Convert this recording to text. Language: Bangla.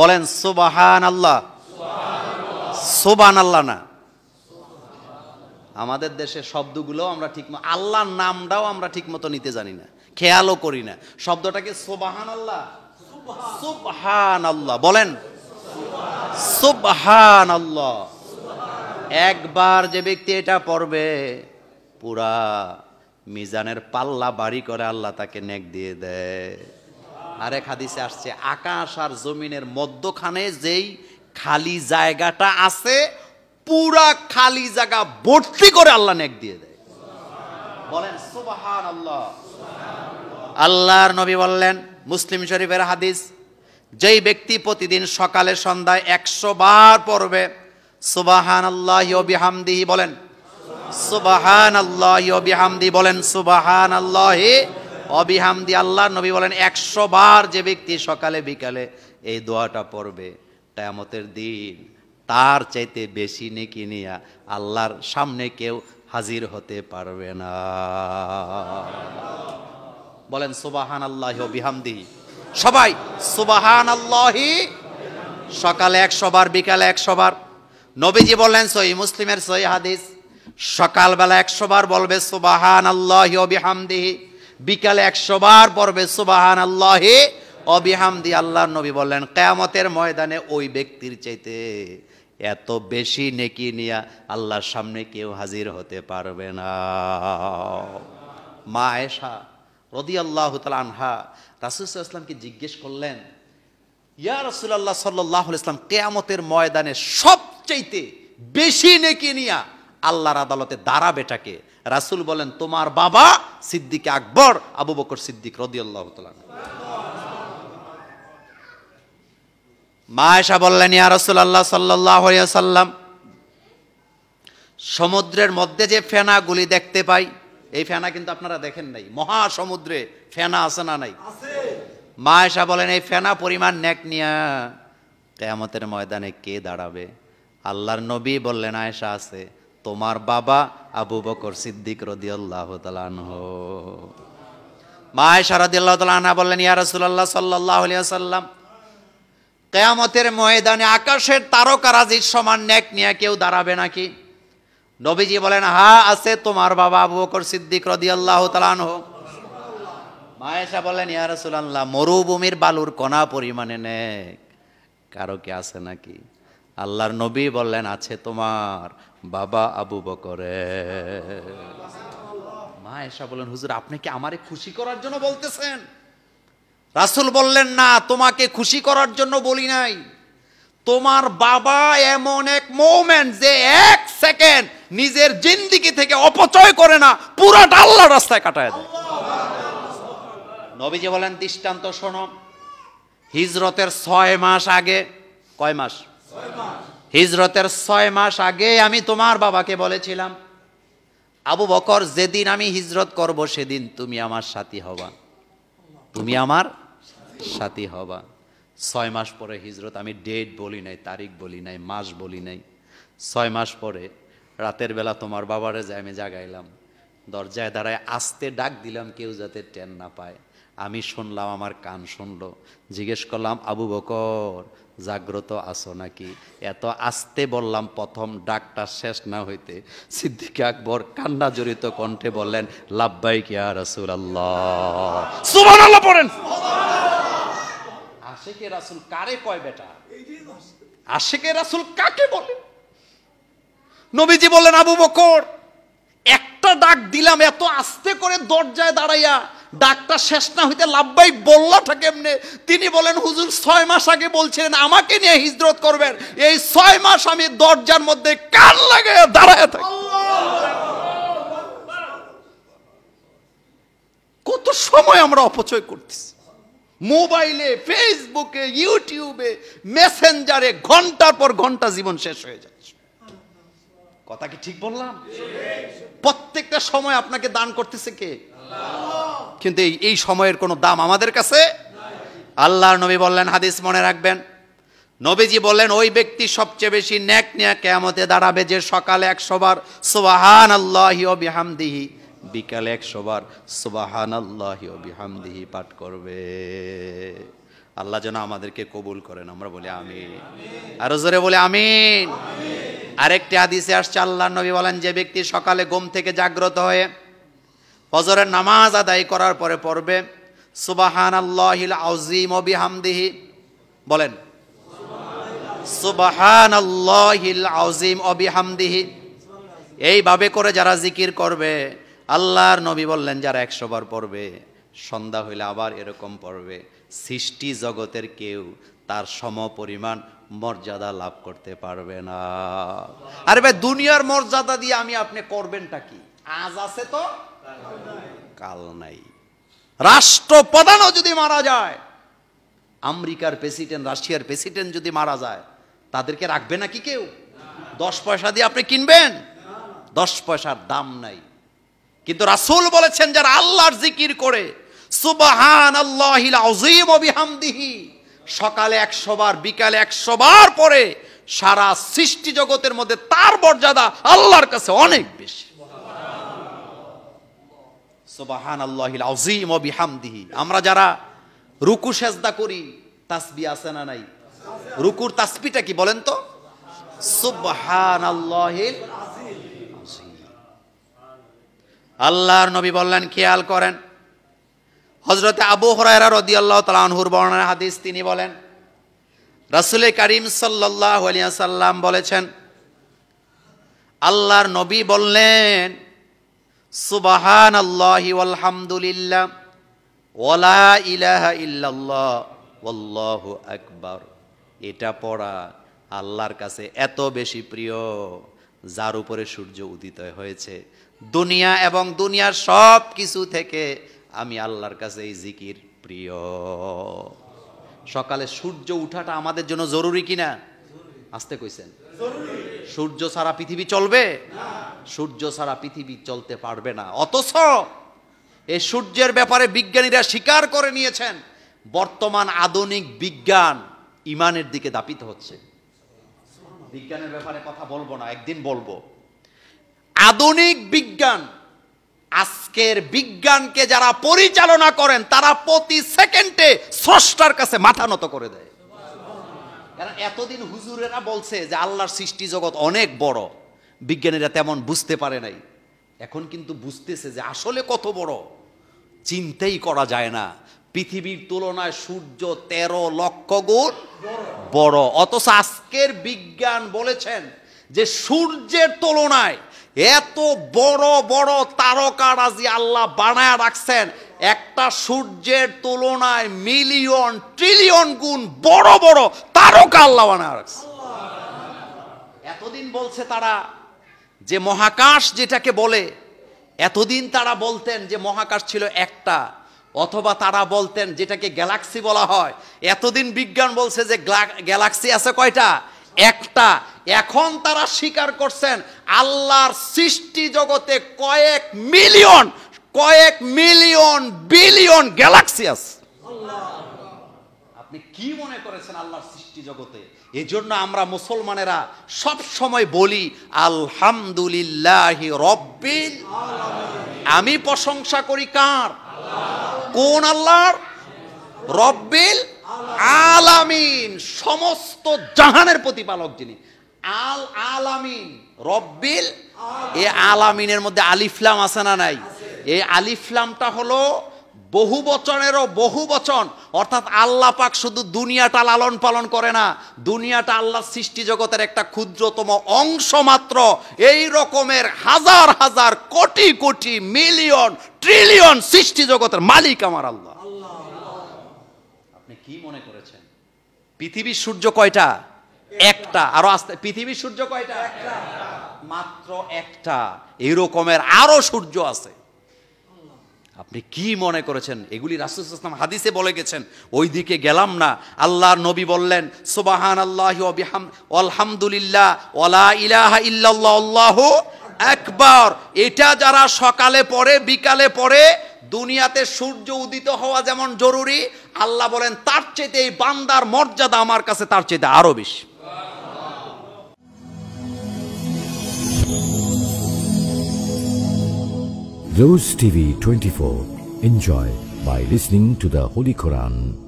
বলেন সুবাহান আল্লাহ সোবান আল্লাহ না আমাদের দেশে শব্দগুলো আমরা ঠিক আল্লাহর নামটাও আমরা ঠিক মতো নিতে জানি না খেয়ালও করি না শব্দটাকে সোবাহান আল্লাহ সুবহান আল্লাহ বলেন সুবহান আল্লাহ একবার যে ব্যক্তি এটা পড়বে পুরা মিজানের পাল্লা বাড়ি করে আল্লাহ তাকে নেক দিয়ে দেয় আর এক হাদিসে আসছে আকাশ আর জমিনের মধ্যখানে যেই খালি জায়গাটা আছে পুরা খালি জায়গা ভর্তি করে আল্লাহ নেক দিয়ে দেয় বলেন সুবাহান আল্লাহ আল্লাহর নবী বললেন মুসলিম শরীফের হাদিস যেই ব্যক্তি প্রতিদিন সকালে সন্ধ্যায় একশো বার পড়বে সুবাহান আল্লাহ বিহামদিহি বলেন সুবাহান আল্লাহ বিহামদি বলেন সুবাহান আল্লাহ অবিহামদি আল্লাহ নবী বলেন একশো বার যে ব্যক্তি সকালে বিকালে এই দোয়াটা পড়বে কেয়ামতের দিন তার চাইতে বেশি নেকি নিয়া আল্লাহর সামনে কেউ হাজির হতে পারবে না বলেন সুবাহান আল্লাহ বিহামদি সবাই সুবাহান আল্লাহি সকালে একশো বার বিকালে একশো বার নবীজি বললেন সহি মুসলিমের সহি হাদিস সকালবেলা একশো বার বলবে সুবাহান আল্লাহ অবিহামদিহি বিকালে একশোবার পর্বে সুবাহান আল্লাহে অবিহামদি আল্লাহ নবী বললেন কেয়ামতের ময়দানে ওই ব্যক্তির চাইতে এত বেশি নেকি নিয়া আল্লাহর সামনে কেউ হাজির হতে পারবে না মা এসা রদি আল্লাহ আনহা ইসলামকে জিজ্ঞেস করলেন ইয়া রসুল্লাহ সাল্লাহ ইসলাম কেয়ামতের ময়দানে সবচাইতে বেশি নেকি নিয়া আল্লাহর আদালতে দাঁড়াবে এটাকে রাসুল বলেন তোমার বাবা সিদ্দিক আকবর আবু বকর সিদ্দিক রদিয়াল্লাহ মা এসা বললেন ইয়া রসুল আল্লাহ সাল্লাম সমুদ্রের মধ্যে যে ফেনাগুলি দেখতে পাই এই ফেনা কিন্তু আপনারা দেখেন নাই মহাসমুদ্রে ফেনা আছে না নাই মা এসা বলেন এই ফেনা পরিমাণ নেক নিয়া কেয়ামতের ময়দানে কে দাঁড়াবে আল্লাহর নবী বললেন আয়েশা আছে তোমার বাবা আবু বকর সিদ্দিক রদিয়াল্লাহ তালানহ মা শারদিয়াল্লাহ তালানা বললেন ইয়া রসুল্লাহ সাল্লাহ সাল্লাম কেয়ামতের ময়দানে আকাশের তারকারাজির সমান নেক নিয়ে কেউ দাঁড়াবে নাকি নবীজি বলেন হা আছে তোমার বাবা আবু বকর সিদ্দিক রদিয়াল্লাহ তালানহ মায়েশা বলেন ইয়া রসুল্লাহ মরুভূমির বালুর কণা পরিমাণে নেক কারো কি আছে নাকি আল্লাহর নবী বললেন আছে তোমার বাবা আবু বকরে মা এসা বলেন হুজুর আপনি কি আমারে খুশি করার জন্য বলতেছেন রাসুল বললেন না তোমাকে খুশি করার জন্য বলি নাই তোমার বাবা এমন এক মোমেন্ট যে এক সেকেন্ড নিজের জিন্দিগি থেকে অপচয় করে না পুরাটা আল্লাহ রাস্তায় কাটায় দেয় নবীজি বলেন দৃষ্টান্ত শোনো হিজরতের ছয় মাস আগে কয় মাস হিজরতের ছয় মাস আগে আমি তোমার বাবাকে বলেছিলাম আবু বকর যেদিন আমি হিজরত করব সেদিন তুমি আমার সাথী হবা তুমি আমার সাথী হবা ছয় মাস পরে হিজরত আমি ডেট বলি নাই তারিখ বলি নাই মাস বলি নাই ছয় মাস পরে রাতের বেলা তোমার বাবারে যে আমি জাগাইলাম দরজায় দাঁড়ায় আসতে ডাক দিলাম কেউ যাতে টেন না পায় আমি শুনলাম আমার কান শুনলো জিজ্ঞেস করলাম আবু বকর জাগ্রত আছো নাকি এত আস্তে বললাম প্রথম ডাকটা শেষ না হইতে সিদ্দিকে আকবর কান্না জড়িত কণ্ঠে বললেন লাভবাই কিয়া রাসুল আল্লাহ পড়েন আশেকে রাসুল কারে কয় বেটা আশেকে রাসুল কাকে বলে নবীজি বললেন আবু বকর একটা ডাক দিলাম এত আস্তে করে দরজায় দাঁড়াইয়া ডাক্তার শেষ না হইতে লাভবাই বললাটা কেমনে তিনি বলেন হুজুর ছয় মাস আগে বলছিলেন আমাকে নিয়ে হিজরত করবেন এই ছয় মাস আমি দরজার মধ্যে কান লাগে দাঁড়ায় থাকি কত সময় আমরা অপচয় করতেছি মোবাইলে ফেসবুকে ইউটিউবে মেসেঞ্জারে ঘন্টার পর ঘন্টা জীবন শেষ হয়ে যাচ্ছে কথা কি ঠিক বললাম প্রত্যেকটা সময় আপনাকে দান করতেছে কে আল্লাহ কিন্তু এই সময়ের কোনো দাম আমাদের কাছে আল্লাহর নবী বললেন হাদিস মনে রাখবেন নবীজি বললেন ওই ব্যক্তি সবচেয়ে বেশি ন্যাক ন্যা কেয়ামতে দাঁড়াবে যে সকালে একশোবার সোবাহান আল্লাহামদিহি অবিহামদিহি বিকালে একশোবার সোবাহান আল্লাহামদিহি পাঠ করবে আল্লাহ যেন আমাদেরকে কবুল করেন আমরা বলি আমিন আর জোরে বলে আমিন আরেকটি হাদিসে আসছে আল্লাহ নবী বলেন যে ব্যক্তি সকালে ঘুম থেকে জাগ্রত হয়ে ফজরের নামাজ আদায় করার পরে পড়বে সুবাহান আল্লাহিল আউজিম ও বিহামদিহি বলেন সুবাহান আল্লাহিল আউজিম ও বিহামদিহি এইভাবে করে যারা জিকির করবে আল্লাহর নবী বললেন যারা একশো বার পড়বে সন্ধ্যা হইলে আবার এরকম পড়বে সৃষ্টি জগতের কেউ তার সম পরিমাণ মর্যাদা লাভ করতে পারবে না আরে ভাই দুনিয়ার মর্যাদা দিয়ে আমি আপনি করবেনটা কি আজ আছে তো কাল নাই রাষ্ট্রপ্রধানও যদি মারা যায় আমেরিকার প্রেসিডেন্ট রাশিয়ার প্রেসিডেন্ট যদি মারা যায় তাদেরকে রাখবে নাকি কেউ দশ পয়সা দিয়ে আপনি কিনবেন দশ পয়সার দাম নাই কিন্তু রাসুল বলেছেন যারা আল্লাহর জিকির করে সুবাহান আল্লাহ সকালে একশো বার বিকালে একশো বার পরে সারা সৃষ্টি জগতের মধ্যে তার মর্যাদা আল্লাহর কাছে অনেক বেশি সোবাহান আল্লাহিল আজিম ও বিহামদিহি আমরা যারা রুকু সেজদা করি তাসবি আছে না নাই রুকুর তাসবিটা কি বলেন তো সুবহান আল্লাহিল আল্লাহর নবী বললেন খেয়াল করেন হজরতে আবু হরায়রা রদিয়াল্লাহ তালাহুর বর্ণনা হাদিস তিনি বলেন রাসুলে করিম সাল্লাহ সাল্লাম বলেছেন আল্লাহর নবী বললেন সুবাহান আল্লাহি আলহামদুলিল্লাহ ওলা ইলাহা ইল্লাল্লাহ ওল্লাহ একবার এটা পড়া আল্লাহর কাছে এত বেশি প্রিয় যার উপরে সূর্য উদিত হয়েছে দুনিয়া এবং দুনিয়ার সব কিছু থেকে আমি আল্লাহর কাছে এই জিকির প্রিয় সকালে সূর্য উঠাটা আমাদের জন্য জরুরি কিনা আসতে কইছেন সূর্য ছাড়া পৃথিবী চলবে সূর্য ছাড়া পৃথিবী চলতে পারবে না অথচ এই সূর্যের ব্যাপারে বিজ্ঞানীরা স্বীকার করে নিয়েছেন বর্তমান আধুনিক বিজ্ঞান ইমানের দিকে দাপিত হচ্ছে বিজ্ঞানের ব্যাপারে কথা বলবো না একদিন বলবো আধুনিক বিজ্ঞান আজকের বিজ্ঞানকে যারা পরিচালনা করেন তারা প্রতি সেকেন্ডে স্রষ্টার কাছে মাথা নত করে দেয় কারণ এতদিন হুজুরেরা বলছে যে আল্লাহর সৃষ্টি জগৎ অনেক বড় বিজ্ঞানীরা তেমন বুঝতে পারে নাই এখন কিন্তু বুঝতেছে যে আসলে কত বড় চিন্তাই করা যায় না পৃথিবীর তুলনায় সূর্য তেরো লক্ষ গুণ বড় অথচ আজকের বিজ্ঞান বলেছেন যে সূর্যের তুলনায় এত বড় বড় তারকারাজি আল্লাহ বানায় রাখছেন একটা সূর্যের তুলনায় মিলিয়ন ট্রিলিয়ন গুণ বড় বড় তারকা আল্লাহ বানায় রাখছে এতদিন বলছে তারা যে মহাকাশ যেটাকে বলে এতদিন তারা বলতেন যে মহাকাশ ছিল একটা অথবা তারা বলতেন যেটাকে গ্যালাক্সি বলা হয় এতদিন বিজ্ঞান বলছে যে গ্যালাক্সি আছে কয়টা একটা এখন তারা স্বীকার করছেন আল্লাহর সৃষ্টি জগতে কয়েক মিলিয়ন কয়েক মিলিয়ন বিলিয়ন গ্যালাক্সি আছে আপনি কি মনে করেছেন আল্লাহর সৃষ্টি জগতে এই জন্য আমরা মুসলমানেরা সব সময় বলি আলহামদুলিল্লাহ রব্বিল আমি প্রশংসা করি কার কোন আল্লাহর রব্বিল আলামিন সমস্ত জাহানের প্রতিপালক যিনি আল আলামিন রব্বিল এ আলামিনের মধ্যে আলিফলাম আছে না নাই এই আলিফলামটা হলো বহু বচনেরও বহু বচন অর্থাৎ আল্লাহ পাক শুধু দুনিয়াটা লালন পালন করে না দুনিয়াটা আল্লাহ সৃষ্টি জগতের একটা ক্ষুদ্রতম অংশ মাত্র এই রকমের হাজার হাজার কোটি কোটি মিলিয়ন ট্রিলিয়ন সৃষ্টি জগতের মালিক আমার আল্লাহ আপনি কি মনে করেছেন পৃথিবীর সূর্য কয়টা একটা আরো আস্তে পৃথিবীর সূর্য কয়টা মাত্র একটা এইরকমের আরো সূর্য আছে আপনি কি মনে করেছেন এগুলি রাসুল ইসলাম হাদিসে বলে গেছেন ওই দিকে গেলাম না আল্লাহ নবী বললেন সুবাহান আল্লাহ আলহামদুলিল্লাহ ওলা ইলাহা ইল্লাল্লাহ আল্লাহ একবার এটা যারা সকালে পড়ে বিকালে পড়ে দুনিয়াতে সূর্য উদিত হওয়া যেমন জরুরি আল্লাহ বলেন তার চেয়ে এই বান্দার মর্যাদা আমার কাছে তার চেয়ে আরো বেশি Rose TV 24. Enjoy by listening to the Holy Quran.